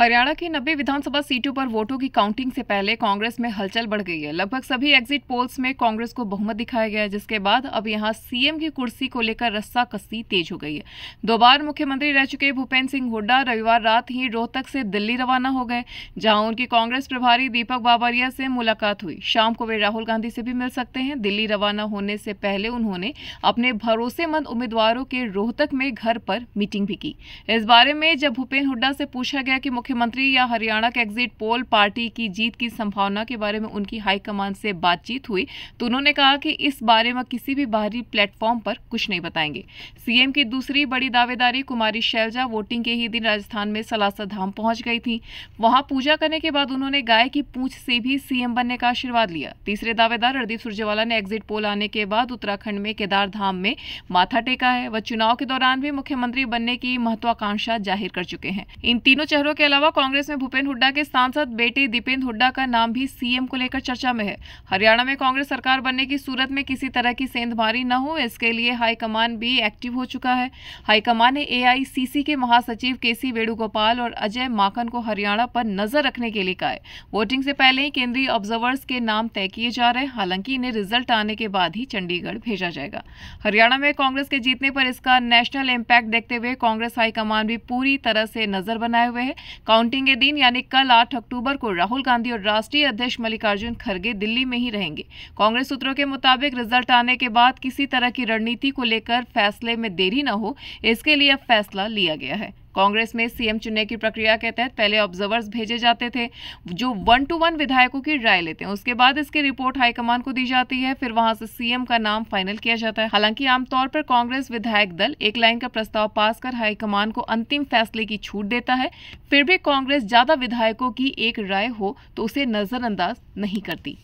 हरियाणा की नब्बे विधानसभा सीटों पर वोटों की काउंटिंग से पहले कांग्रेस में हलचल बढ़ गई है लगभग सभी एग्जिट पोल्स में कांग्रेस को बहुमत दिखाया गया है जिसके बाद अब यहां सीएम की कुर्सी को लेकर रस्सा कस्सी तेज हो गई है दो बार मुख्यमंत्री रह चुके भूपेंद्र सिंह हुड्डा रविवार रात ही रोहतक से दिल्ली रवाना हो गए जहां उनकी कांग्रेस प्रभारी दीपक बाबरिया से मुलाकात हुई शाम को वे राहुल गांधी से भी मिल सकते हैं दिल्ली रवाना होने से पहले उन्होंने अपने भरोसेमंद उम्मीदवारों के रोहतक में घर पर मीटिंग भी की इस बारे में जब भूपेन्द्र हुड्डा से पूछा गया कि मुख्यमंत्री या हरियाणा के एग्जिट पोल पार्टी की जीत की संभावना के बारे में उनकी हाईकमान से बातचीत हुई तो उन्होंने कहा कि इस बारे में किसी भी बाहरी प्लेटफॉर्म पर कुछ नहीं बताएंगे सीएम की दूसरी बड़ी दावेदारी कुमारी शैलजा वोटिंग के ही दिन राजस्थान में सलासा धाम पहुंच गई थी वहां पूजा करने के बाद उन्होंने गाय की पूछ से भी सीएम बनने का आशीर्वाद लिया तीसरे दावेदार रणदीप सुरजेवाला ने एग्जिट पोल आने के बाद उत्तराखंड में केदार धाम में माथा टेका है वह चुनाव के दौरान भी मुख्यमंत्री बनने की महत्वाकांक्षा जाहिर कर चुके हैं इन तीनों चेहरों के अलावा अलावा कांग्रेस में भूपेन्द्र हुड्डा के सांसद बेटे दीपेन्द्र हुड्डा का नाम भी सीएम को लेकर चर्चा में है हरियाणा में कांग्रेस सरकार बनने की सूरत में किसी तरह की सेंधमारी न हो इसके लिए हाईकमान भी एक्टिव हो चुका है हाईकमान ने एआईसीसी के महासचिव के सी वेणुगोपाल और अजय माकन को हरियाणा पर नजर रखने के लिए कहा है वोटिंग से पहले ही केंद्रीय ऑब्जर्वर्स के नाम तय किए जा रहे हैं हालांकि इन्हें रिजल्ट आने के बाद ही चंडीगढ़ भेजा जाएगा हरियाणा में कांग्रेस के जीतने पर इसका नेशनल इम्पैक्ट देखते हुए कांग्रेस हाईकमान भी पूरी तरह से नजर बनाए हुए है काउंटिंग के दिन यानी कल आठ अक्टूबर को राहुल गांधी और राष्ट्रीय अध्यक्ष मल्लिकार्जुन खड़गे दिल्ली में ही रहेंगे कांग्रेस सूत्रों के मुताबिक रिजल्ट आने के बाद किसी तरह की रणनीति को लेकर फैसले में देरी न हो इसके लिए अब फैसला लिया गया है कांग्रेस में सीएम चुनने की प्रक्रिया के तहत पहले ऑब्जर्वर्स भेजे जाते थे जो वन टू वन विधायकों की राय लेते हैं उसके बाद इसकी रिपोर्ट हाईकमान को दी जाती है फिर वहां से सीएम का नाम फाइनल किया जाता है हालांकि आमतौर पर कांग्रेस विधायक दल एक लाइन का प्रस्ताव पास कर हाईकमान को अंतिम फैसले की छूट देता है फिर भी कांग्रेस ज्यादा विधायकों की एक राय हो तो उसे नजरअंदाज नहीं करती